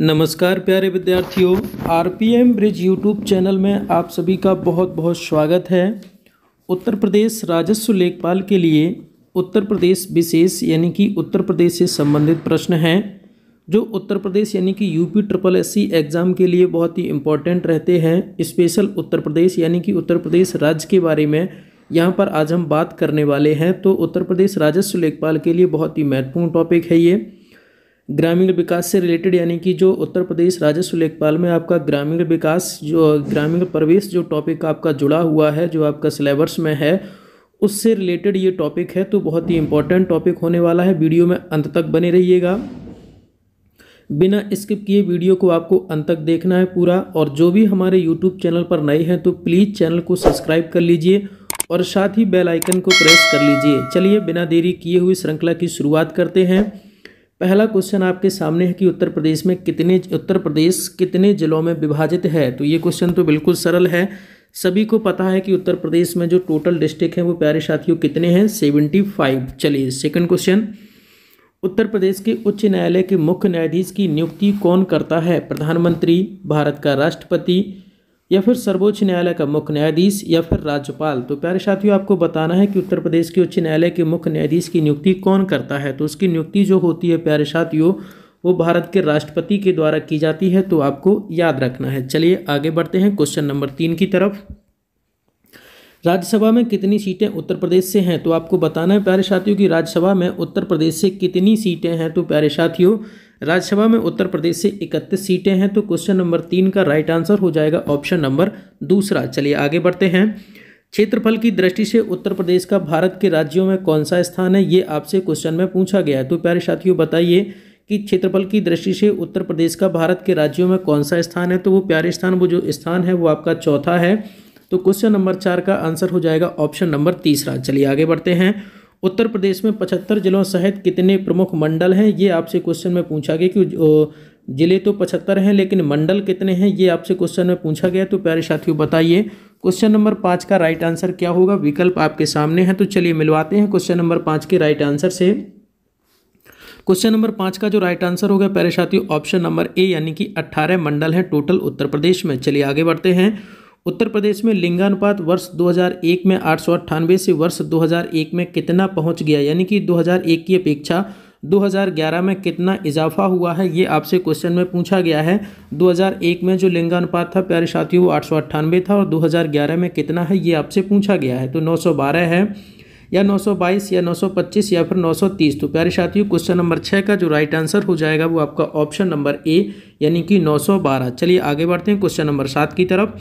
नमस्कार प्यारे विद्यार्थियों आरपीएम ब्रिज यूट्यूब चैनल में आप सभी का बहुत बहुत स्वागत है उत्तर प्रदेश राजस्व लेखपाल के लिए उत्तर प्रदेश विशेष यानी कि उत्तर प्रदेश से संबंधित प्रश्न हैं जो उत्तर प्रदेश यानी कि यूपी ट्रिपल एस एग्ज़ाम के लिए बहुत ही इम्पोर्टेंट रहते हैं स्पेशल उत्तर प्रदेश यानी कि उत्तर प्रदेश राज्य के बारे में यहाँ पर आज हम बात करने वाले हैं तो उत्तर प्रदेश राजस्व लेखपाल के लिए बहुत ही महत्वपूर्ण टॉपिक है ये ग्रामीण विकास से रिलेटेड यानी कि जो उत्तर प्रदेश राजस्व लेखपाल में आपका ग्रामीण विकास जो ग्रामीण प्रवेश जो टॉपिक आपका जुड़ा हुआ है जो आपका सिलेबस में है उससे रिलेटेड ये टॉपिक है तो बहुत ही इंपॉर्टेंट टॉपिक होने वाला है वीडियो में अंत तक बने रहिएगा बिना स्किप किए वीडियो को आपको अंत तक देखना है पूरा और जो भी हमारे यूट्यूब चैनल पर नए हैं तो प्लीज़ चैनल को सब्सक्राइब कर लीजिए और साथ ही बेल आइकन को प्रेस कर लीजिए चलिए बिना देरी किए हुए श्रृंखला की शुरुआत करते हैं पहला क्वेश्चन आपके सामने है कि उत्तर प्रदेश में कितने उत्तर प्रदेश कितने जिलों में विभाजित है तो ये क्वेश्चन तो बिल्कुल सरल है सभी को पता है कि उत्तर प्रदेश में जो टोटल डिस्ट्रिक्ट हैं वो प्यारे साथियों कितने हैं सेवेंटी फाइव चलिए सेकंड क्वेश्चन उत्तर प्रदेश के उच्च न्यायालय के मुख्य न्यायाधीश की नियुक्ति कौन करता है प्रधानमंत्री भारत का राष्ट्रपति या फिर सर्वोच्च न्यायालय का मुख्य न्यायाधीश या फिर राज्यपाल तो प्यारे साथियों आपको बताना है कि उत्तर प्रदेश के उच्च न्यायालय के मुख्य न्यायाधीश की नियुक्ति कौन करता है तो उसकी नियुक्ति जो होती है प्यारे साथियों वो भारत के राष्ट्रपति के द्वारा की जाती है तो आपको याद रखना है चलिए आगे बढ़ते हैं क्वेश्चन नंबर तीन की तरफ राज्यसभा में कितनी सीटें उत्तर प्रदेश से हैं तो आपको बताना है प्यारे साथियों कि राज्यसभा में उत्तर प्रदेश से कितनी सीटें हैं तो प्यारे साथियों राज्यसभा में उत्तर प्रदेश से इकतीस सीटें हैं तो क्वेश्चन नंबर तीन का राइट आंसर हो जाएगा ऑप्शन नंबर दूसरा चलिए आगे बढ़ते हैं क्षेत्रफल की दृष्टि से उत्तर प्रदेश का भारत के राज्यों में कौन सा स्थान है ये आपसे क्वेश्चन में पूछा गया है तो प्यारे साथियों बताइए कि क्षेत्रफल की दृष्टि से उत्तर प्रदेश का भारत के राज्यों में कौन सा स्थान है तो वो प्यारे स्थान वो जो स्थान है वो आपका चौथा है तो क्वेश्चन नंबर चार का आंसर हो जाएगा ऑप्शन नंबर तीसरा चलिए आगे बढ़ते हैं उत्तर प्रदेश में पचहत्तर जिलों सहित कितने प्रमुख मंडल हैं ये आपसे क्वेश्चन में पूछा गया कि जिले तो पचहत्तर हैं लेकिन मंडल कितने हैं ये आपसे क्वेश्चन में पूछा गया तो प्यारे साथियों बताइए क्वेश्चन नंबर पाँच का राइट आंसर क्या होगा विकल्प आपके सामने है तो चलिए मिलवाते हैं क्वेश्चन नंबर पाँच के राइट आंसर से क्वेश्चन नंबर पाँच का जो राइट आंसर होगा प्यारे साथियों ऑप्शन नंबर ए यानी कि अट्ठारह मंडल हैं टोटल उत्तर प्रदेश में चलिए आगे बढ़ते हैं उत्तर प्रदेश में लिंगानुपात वर्ष 2001 में आठ से वर्ष 2001 में कितना पहुंच गया यानी कि 2001 की अपेक्षा 2011 में कितना इजाफा हुआ है ये आपसे क्वेश्चन में पूछा गया है 2001 में जो लिंगानुपात था प्यारे साथियों वो आठ था और 2011 में कितना है ये आपसे पूछा गया है तो 912 है या 922 या 925 या फिर 930 तो प्यारे साथियों क्वेश्चन नंबर छः का जो राइट आंसर हो जाएगा वो आपका ऑप्शन नंबर ए यानी कि 912 चलिए आगे बढ़ते हैं क्वेश्चन नंबर सात की तरफ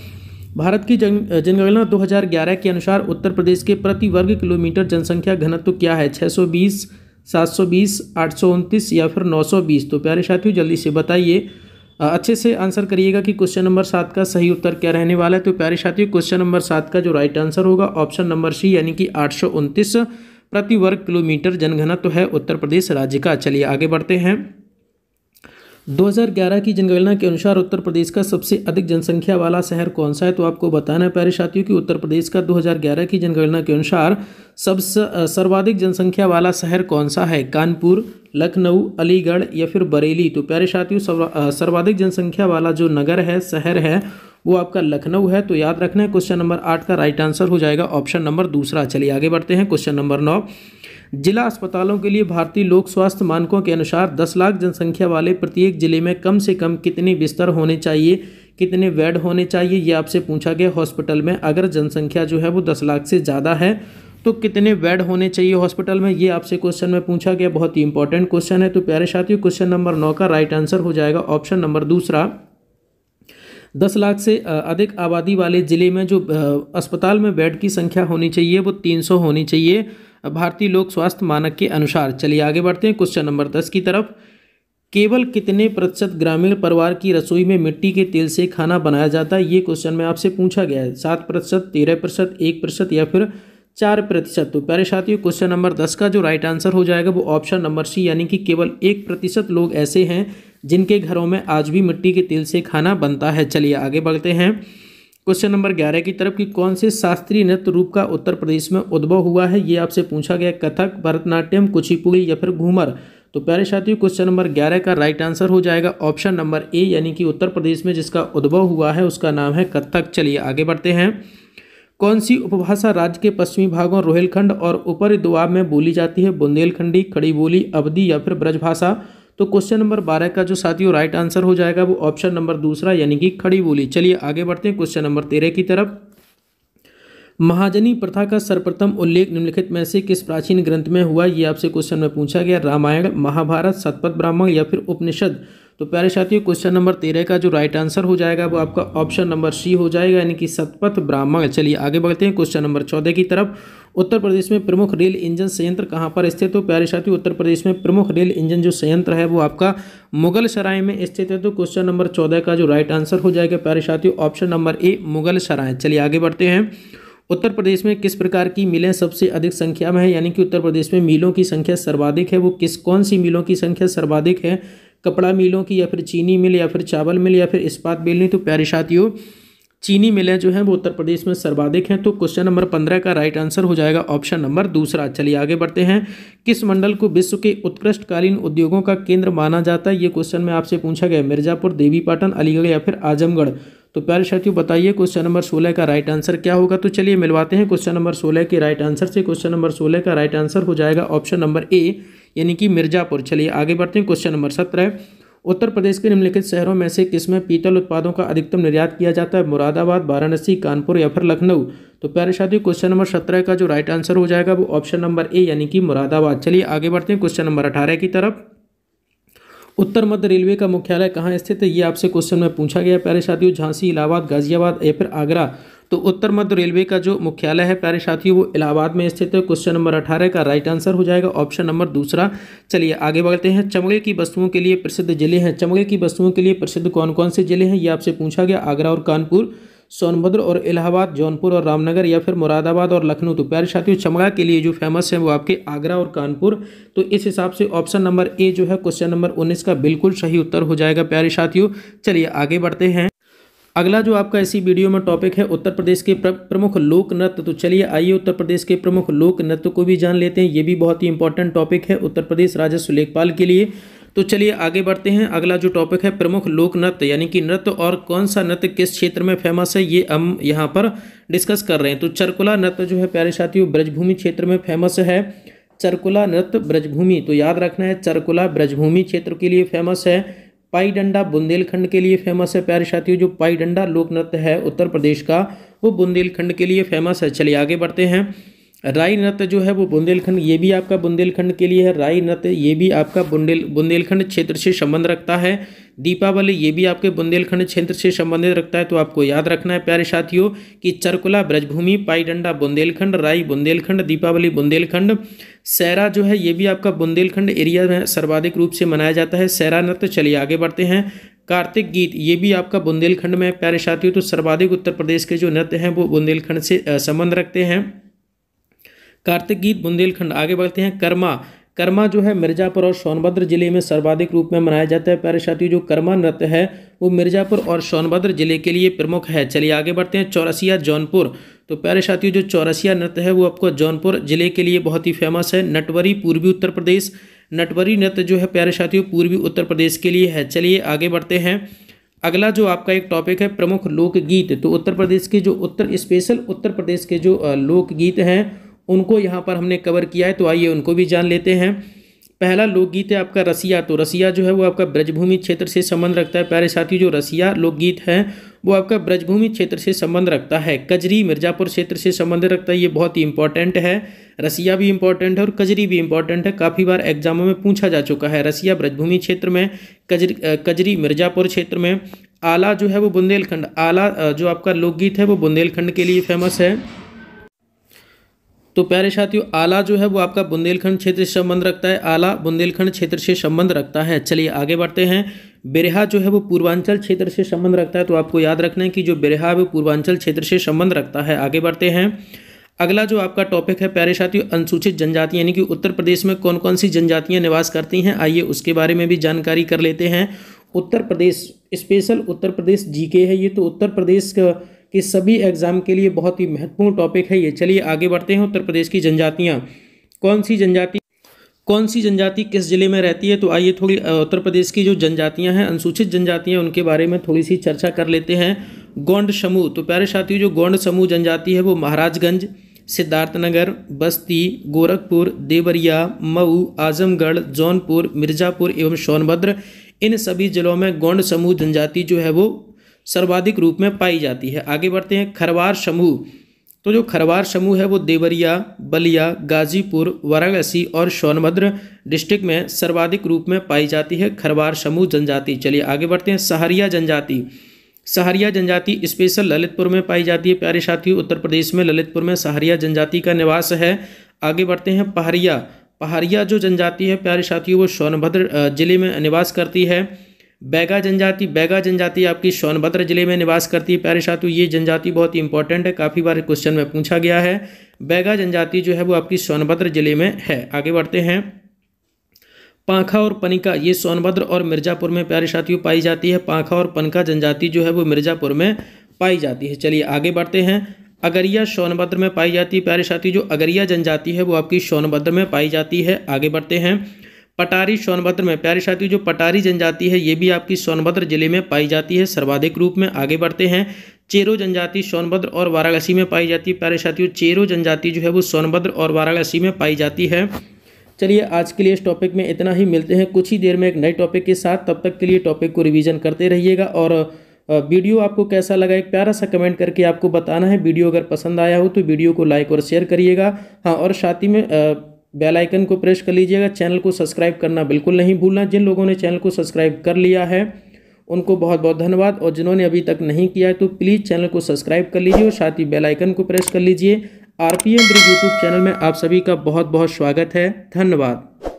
भारत की जन जनगणना 2011 के अनुसार उत्तर प्रदेश के प्रति वर्ग किलोमीटर जनसंख्या घनत्व क्या है 620 720 829 या फिर 920 तो प्यारे साथियों जल्दी से बताइए अच्छे से आंसर करिएगा कि क्वेश्चन नंबर सात का सही उत्तर क्या रहने वाला है तो प्यारे साथियों क्वेश्चन नंबर सात का जो राइट आंसर होगा ऑप्शन नंबर सी यानी कि आठ प्रति वर्ग किलोमीटर जनघनत्व है उत्तर प्रदेश राज्य का चलिए आगे बढ़ते हैं 2011 की जनगणना के अनुसार उत्तर प्रदेश का सबसे अधिक जनसंख्या वाला शहर कौन सा है तो आपको बताना है प्यारे साथियों कि उत्तर प्रदेश का 2011 की जनगणना के अनुसार सब सर्वाधिक जनसंख्या वाला शहर कौन सा है कानपुर लखनऊ अलीगढ़ या फिर बरेली तो प्यारे साथियों सर्वाधिक जनसंख्या वाला जो नगर है शहर है वो आपका लखनऊ है तो याद रखना है क्वेश्चन नंबर आठ का राइट आंसर हो जाएगा ऑप्शन नंबर दूसरा चलिए आगे बढ़ते हैं क्वेश्चन नंबर नौ जिला अस्पतालों के लिए भारतीय लोक स्वास्थ्य मानकों के अनुसार 10 लाख जनसंख्या वाले प्रत्येक जिले में कम से कम कितने बिस्तर होने चाहिए कितने बेड होने चाहिए ये आपसे पूछा गया हॉस्पिटल में अगर जनसंख्या जो है वो दस लाख से ज़्यादा है तो कितने बेड होने चाहिए हॉस्पिटल में ये आपसे क्वेश्चन में पूछा गया बहुत ही इंपॉर्टेंट क्वेश्चन है तो प्यारे साथियों क्वेश्चन नंबर नौ का राइट आंसर हो जाएगा ऑप्शन नंबर दूसरा दस लाख से अधिक आबादी वाले ज़िले में जो अस्पताल में बेड की संख्या होनी चाहिए वो तीन सौ होनी चाहिए भारतीय लोक स्वास्थ्य मानक के अनुसार चलिए आगे बढ़ते हैं क्वेश्चन नंबर दस की तरफ केवल कितने प्रतिशत ग्रामीण परिवार की रसोई में मिट्टी के तेल से खाना बनाया जाता है ये क्वेश्चन में आपसे पूछा गया है सात प्रतिशत तेरह प्रतिशत एक प्रतिशत या फिर चार प्रतिशत तो प्यारे साथियों क्वेश्चन नंबर दस का जो राइट आंसर हो जाएगा वो ऑप्शन नंबर सी यानी कि केवल एक प्रतिशत लोग ऐसे हैं जिनके घरों में आज भी मिट्टी के तेल से खाना बनता है चलिए आगे बढ़ते हैं क्वेश्चन नंबर ग्यारह की तरफ कि कौन से शास्त्रीय नृत्य रूप का उत्तर प्रदेश में उद्भव हुआ है ये आपसे पूछा गया कथक भरतनाट्यम कुचिपुड़ी या फिर घूमर तो प्यारे साथियों क्वेश्चन नंबर ग्यारह का राइट आंसर हो जाएगा ऑप्शन नंबर ए यानी कि उत्तर प्रदेश में जिसका उद्भव हुआ है उसका नाम है कथक चलिए आगे बढ़ते हैं कौन सी उपभाषा राज्य के पश्चिमी भागों रोहिलखंड और ऊपरी दुआब में बोली जाती है बुंदेलखंडी खड़ी बोली अवधि या फिर ब्रजभाषा तो क्वेश्चन नंबर बारह का जो साथियों राइट आंसर हो जाएगा वो ऑप्शन नंबर दूसरा यानी कि खड़ी बोली चलिए आगे बढ़ते हैं क्वेश्चन नंबर तेरह की तरफ महाजनी प्रथा का सर्वप्रथम उल्लेख निम्नलिखित में से किस प्राचीन ग्रंथ में हुआ ये आपसे क्वेश्चन में पूछा गया रामायण महाभारत सतपथ ब्राह्मण या फिर उपनिषद तो प्यारे साथियों क्वेश्चन नंबर तेरह का जो राइट आंसर हो जाएगा वो आपका ऑप्शन नंबर सी हो जाएगा यानी कि सतपथ ब्राह्मण चलिए आगे बढ़ते हैं क्वेश्चन नंबर चौदह की तरफ उत्तर प्रदेश में प्रमुख रेल इंजन संयंत्र कहाँ पर स्थित हो तो प्यारे साथियों उत्तर प्रदेश में प्रमुख रेल इंजन जो संयंत्र है वो आपका मुगल सराय में स्थित है तो क्वेश्चन नंबर चौदह का जो राइट आंसर हो जाएगा प्यारे साथियों option number A Mughal Sarai चलिए आगे बढ़ते हैं उत्तर प्रदेश में किस प्रकार की मिलें सबसे अधिक संख्या में है यानी कि उत्तर प्रदेश में मिलों की संख्या सर्वाधिक है वो किस कौन सी मिलों की संख्या सर्वाधिक है कपड़ा मिलों की या फिर चीनी मिल या फिर चावल मिल या फिर इस्पात मिल नहीं तो प्यारे साथियों चीनी मिलें जो हैं वो उत्तर प्रदेश में सर्वाधिक हैं तो क्वेश्चन नंबर पंद्रह का राइट आंसर हो जाएगा ऑप्शन नंबर दूसरा चलिए आगे बढ़ते हैं किस मंडल को विश्व के उत्कृष्टकालीन उद्योगों का केंद्र माना जाता है ये क्वेश्चन में आपसे पूछा गया मिर्जापुर देवीपाटन अलीगढ़ या फिर आजमगढ़ तो प्यारे साथियों बताइए क्वेश्चन नंबर सोलह का राइट आंसर क्या होगा तो चलिए मिलवाते हैं क्वेश्चन नंबर सोलह के राइट आंसर से क्वेश्चन नंबर सोलह का राइट आंसर हो जाएगा ऑप्शन नंबर ए यानी कि मिर्ज़ापुर चलिए आगे बढ़ते हैं क्वेश्चन नंबर सत्रह उत्तर प्रदेश के निम्नलिखित शहरों में से किसमें पीतल उत्पादों का अधिकतम निर्यात किया जाता है मुरादाबाद वाराणसी कानपुर या फिर लखनऊ तो प्यारे साथियों क्वेश्चन नंबर सत्रह का जो राइट आंसर हो जाएगा वो ऑप्शन नंबर ए यानी कि मुरादाबाद चलिए आगे बढ़ते हैं क्वेश्चन नंबर अठारह की तरफ उत्तर मध्य रेलवे का मुख्यालय कहाँ स्थित है ये आपसे क्वेश्चन में पूछा गया प्यारे साथियों झांसी इलाहाबाद गाजियाबाद या फिर आगरा तो उत्तर मध्य रेलवे का जो मुख्यालय है प्यारे साथी वो इलाहाबाद में स्थित है क्वेश्चन नंबर अठारह का राइट आंसर हो जाएगा ऑप्शन नंबर दूसरा चलिए आगे बढ़ते हैं चमड़े की वस्तुओं के लिए प्रसिद्ध जिले हैं चमड़े की वस्तुओं के लिए प्रसिद्ध कौन कौन से जिले हैं ये आपसे पूछा गया आगरा और कानपुर सोनभद्र और इलाहाबाद जौनपुर और रामनगर या फिर मुरादाबाद और लखनऊ तो प्यारे साथियों चमड़ा के लिए जो फेमस है वो आपके आगरा और कानपुर तो इस हिसाब से ऑप्शन नंबर ए जो है क्वेश्चन नंबर उन्नीस का बिल्कुल सही उत्तर हो जाएगा प्यारे साथियों चलिए आगे बढ़ते हैं अगला जो आपका इसी वीडियो में टॉपिक है उत्तर प्रदेश के प्रमुख लोक नृत्य तो चलिए आइए उत्तर प्रदेश के प्रमुख लोक नृत्य को भी जान लेते हैं ये भी बहुत ही इंपॉर्टेंट टॉपिक है उत्तर प्रदेश राजस्व लेखपाल के लिए तो चलिए आगे बढ़ते हैं अगला जो टॉपिक है प्रमुख लोक नृत्य यानी कि नृत्य और कौन सा नृत्य किस क्षेत्र में फेमस है ये हम यहाँ पर डिस्कस कर रहे हैं तो चरकुला नृत्य जो है प्यारे साथियों ब्रजभूमि क्षेत्र में फेमस है चरकुला नृत्य ब्रजभूमि तो याद रखना है चरकुला ब्रजभूमि क्षेत्र के लिए फेमस है पाई डंडा बुंदेलखंड के लिए फेमस है प्यारे साथियों जो पाई डंडा लोक नृत्य है उत्तर प्रदेश का वो बुंदेलखंड के लिए फेमस है चलिए आगे बढ़ते हैं राई नृत्य जो है वो बुंदेलखंड ये भी आपका बुंदेलखंड के लिए है राई नृत्य ये भी आपका बुंदेल बुंदेलखंड क्षेत्र से संबंध रखता है दीपावली ये भी आपके बुंदेलखंड क्षेत्र से संबंधित रखता है तो आपको याद रखना है प्यारे साथियों कि चरकुला ब्रजभूमि पाईडंडा बुंदेलखंड राई बुंदेलखंड दीपावली बुंदेलखंड सैरा जो है ये भी आपका बुंदेलखंड एरिया में सर्वाधिक रूप से मनाया जाता है सैरा नृत्य चलिए आगे बढ़ते हैं कार्तिक गीत ये भी आपका बुंदेलखंड में प्यारे साथियों तो सर्वाधिक उत्तर प्रदेश के जो नृत्य हैं वो बुंदेलखंड से संबंध रखते हैं कार्तिक गीत बुंदेलखंड आगे बढ़ते हैं कर्मा कर्मा जो है मिर्ज़ापुर और सोनभद्र जिले में सर्वाधिक रूप में मनाया जाता है प्यारे साथियों जो कर्मा नृत्य है वो मिर्ज़ापुर और सोनभद्र जिले के लिए प्रमुख है चलिए आगे बढ़ते हैं चौरसिया जौनपुर तो प्यारे साथियों जो चौरसिया नृत्य है वो आपको जौनपुर जिले के लिए बहुत ही फेमस है नटवरी पूर्वी उत्तर प्रदेश नटवरी नृत्य जो है प्यारे साथियों पूर्वी उत्तर प्रदेश के लिए है चलिए आगे बढ़ते हैं अगला जो आपका एक टॉपिक है प्रमुख लोकगीत तो उत्तर प्रदेश के जो उत्तर स्पेशल उत्तर प्रदेश के जो लोकगीत हैं उनको यहाँ पर हमने कवर किया है तो आइए उनको भी जान लेते हैं पहला लोकगीत है आपका रसिया तो रसिया जो है वो आपका ब्रजभूमि क्षेत्र से संबंध रखता है प्यारे साथी जो रसिया लोकगीत है वो आपका ब्रजभूमि क्षेत्र से संबंध रखता है कजरी मिर्जापुर क्षेत्र से संबंध रखता है ये बहुत ही इंपॉर्टेंट है रसिया भी इंपॉर्टेंट है और कजरी भी इंपॉर्टेंट है काफ़ी बार एग्जामों में पूछा जा चुका है रसिया ब्रजभूमि क्षेत्र में कजरी कजरी मिर्जापुर क्षेत्र में आला जो है वो बुंदेलखंड आला जो आपका लोकगीत है वो बुंदेलखंड के लिए फेमस है तो प्यारे साथियों आला जो है वो आपका बुंदेलखंड क्षेत्र से संबंध रखता है आला बुंदेलखंड क्षेत्र से संबंध रखता है चलिए आगे बढ़ते हैं बिरहा जो है वो पूर्वांचल क्षेत्र से संबंध रखता है तो आपको याद रखना है कि जो बिरहा है वो पूर्वांचल क्षेत्र से संबंध रखता है आगे बढ़ते हैं अगला जो आपका टॉपिक है प्यारे साथियों अनुसूचित जनजाति यानी कि उत्तर प्रदेश में कौन कौन सी जनजातियाँ निवास करती हैं आइए उसके बारे में भी जानकारी कर लेते हैं उत्तर प्रदेश स्पेशल उत्तर प्रदेश जीके है ये तो उत्तर प्रदेश का कि सभी एग्ज़ाम के लिए बहुत ही महत्वपूर्ण टॉपिक है ये चलिए आगे बढ़ते हैं उत्तर प्रदेश की जनजातियाँ कौन सी जनजाति कौन सी जनजाति किस ज़िले में रहती है तो आइए थोड़ी उत्तर प्रदेश की जो जनजातियाँ हैं अनुसूचित जनजातियाँ उनके बारे में थोड़ी सी चर्चा कर लेते हैं गोंड समूह तो प्यारे साथियों जो गोंड समूह जनजाति है वो महाराजगंज सिद्धार्थनगर बस्ती गोरखपुर देवरिया मऊ आजमगढ़ जौनपुर मिर्ज़ापुर एवं सोनभद्र इन सभी ज़िलों में गोंड समूह जनजाति जो है वो सर्वाधिक रूप में पाई जाती है आगे बढ़ते हैं खरवार समूह तो जो खरवार समूह है वो देवरिया बलिया गाजीपुर वाराणसी और सोनभद्र डिस्ट्रिक्ट में सर्वाधिक रूप में पाई जाती है खरवार समूह जनजाति चलिए आगे बढ़ते हैं सहरिया जनजाति सहरिया जनजाति स्पेशल ललितपुर में पाई जाती है प्यारे साथियों उत्तर प्रदेश में ललितपुर में सहरिया जनजाति का निवास है आगे बढ़ते हैं पहाड़िया पहाड़िया जो जनजाति है प्यारे साथियों वो सोनभद्र जिले में निवास करती है बैगा जनजाति बैगा जनजाति आपकी सोनभद्र जिले में निवास करती है प्यारे साथियों ये जनजाति बहुत ही इंपॉर्टेंट है काफ़ी बार क्वेश्चन में पूछा गया है बैगा जनजाति जो है वो आपकी सोनभद्र जिले में है आगे बढ़ते हैं पाखा और पनिका ये सोनभद्र और मिर्ज़ापुर में प्यारे साथियों पाई जाती है पाखा और पनका जनजाति जो है वो मिर्ज़ापुर में पाई जाती है चलिए आगे बढ़ते हैं अगरिया सोनभद्र में पाई जाती है प्यारे साथी जो अगरिया जनजाति है वो आपकी सोनभद्र में पाई जाती है आगे बढ़ते हैं पटारी सोनभद्र में प्यारे साथियों जो पटारी जनजाति है ये भी आपकी सोनभद्र जिले में पाई जाती है सर्वाधिक रूप में आगे बढ़ते हैं चेरो जनजाति सोनभद्र और वाराणसी में पाई जाती है प्यारे साथियों चेरो जनजाति जो है वो सोनभद्र और वाराणसी में पाई जाती है चलिए आज के लिए इस टॉपिक में इतना ही मिलते हैं कुछ ही देर में एक नए टॉपिक के साथ तब तक के लिए टॉपिक को रिवीजन करते रहिएगा और वीडियो आपको कैसा लगा एक प्यारा सा कमेंट करके आपको बताना है वीडियो अगर पसंद आया हो तो वीडियो को लाइक और शेयर करिएगा हाँ और साथ ही में बेल आइकन को प्रेस कर लीजिएगा चैनल को सब्सक्राइब करना बिल्कुल नहीं भूलना जिन लोगों ने चैनल को सब्सक्राइब कर लिया है उनको बहुत बहुत धन्यवाद और जिन्होंने अभी तक नहीं किया है तो प्लीज़ चैनल को सब्सक्राइब कर लीजिए और साथ ही बेलाइकन को प्रेस कर लीजिए R P M YouTube channel में आप सभी का बहुत बहुत स्वागत है धन्यवाद